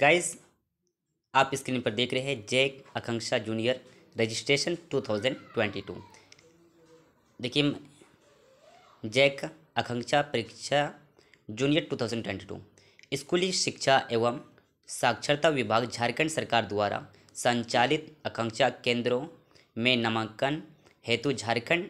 guys आप screen पर देख रहे हैं जैक आकांक्षा जूनियर रजिस्ट्रेशन 2022 देखिए जैक आकांक्षा परीक्षा जूनियर 2022 स्कूली शिक्षा एवं साक्षरता विभाग झारखंड सरकार द्वारा संचालित आकांक्षा केंद्रों में नामांकन हेतु झारखंड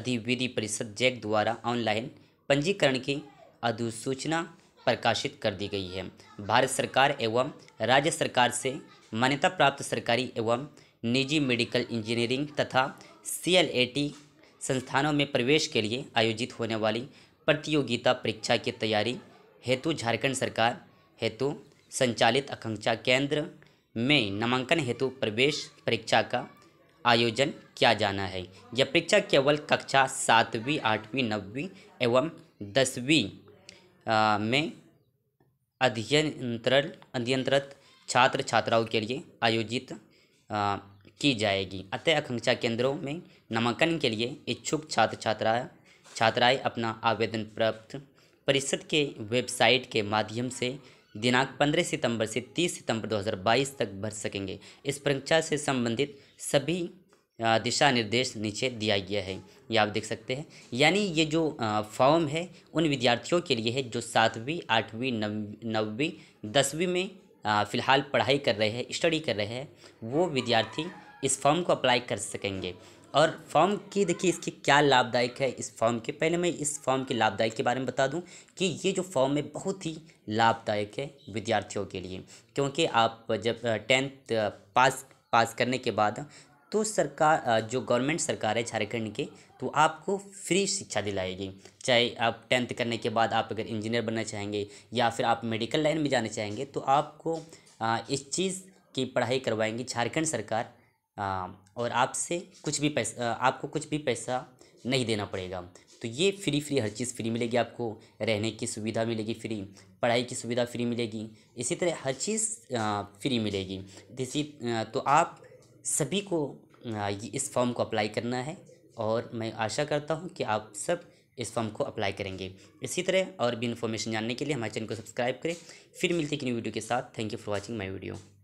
अधिविधि परिषद जैक द्वारा ऑनलाइन पंजीकरण की अधिसूचना प्रकाशित कर दी गई है भारत सरकार एवं राज्य सरकार से मान्यता प्राप्त सरकारी एवं निजी मेडिकल इंजीनियरिंग तथा सी संस्थानों में प्रवेश के लिए आयोजित होने वाली प्रतियोगिता परीक्षा की तैयारी हेतु झारखंड सरकार हेतु संचालित आकांक्षा केंद्र में नामांकन हेतु प्रवेश परीक्षा का आयोजन किया जाना है यह परीक्षा केवल कक्षा सातवीं आठवीं नवीं एवं दसवीं में अध्ययन अध्ययनरत छात्र छात्राओं के लिए आयोजित की जाएगी अतः आकांक्षा केंद्रों में नामांकन के लिए इच्छुक छात्र छात्रा छात्राएं अपना आवेदन प्राप्त परिषद के वेबसाइट के माध्यम से दिनांक 15 सितंबर से 30 सितंबर 2022 तक भर सकेंगे इस परीक्षा से संबंधित सभी दिशा निर्देश नीचे दिया गया है ये आप देख सकते हैं यानी ये जो फॉर्म है उन विद्यार्थियों के लिए है जो सातवीं आठवीं नौवीं दसवीं में फ़िलहाल पढ़ाई कर रहे हैं स्टडी कर रहे हैं वो विद्यार्थी इस फॉर्म को अप्लाई कर सकेंगे और फॉर्म की देखिए इसकी क्या लाभदायक है इस फॉर्म के पहले मैं इस फॉर्म के लाभदायक के बारे में बता दूं कि ये जो फॉर्म है बहुत ही लाभदायक है विद्यार्थियों के लिए क्योंकि आप जब टेंथ पास पास करने के बाद तो सरकार जो गवर्नमेंट सरकार है झारखंड के तो आपको फ्री शिक्षा दिलाएगी चाहे आप टेंथ करने के बाद आप अगर इंजीनियर बनना चाहेंगे या फिर आप मेडिकल लाइन में जाना चाहेंगे तो आपको इस चीज़ की पढ़ाई करवाएंगी झारखंड सरकार और आपसे कुछ भी पैसा आपको कुछ भी पैसा नहीं देना पड़ेगा तो ये फ्री फ्री हर चीज़ फ्री मिलेगी आपको रहने की सुविधा मिलेगी फ्री पढ़ाई की सुविधा फ्री मिलेगी इसी तरह हर चीज़ फ्री मिलेगी इसी तो आप सभी को इस फॉर्म को अप्लाई करना है और मैं आशा करता हूँ कि आप सब इस फॉर्म को अप्लाई करेंगे इसी तरह और भी इन्फॉर्मेशन जानने के लिए हमारे चैनल को सब्सक्राइब करें फिर मिलते हैं एक न्यू वीडियो के साथ thank you for watching my video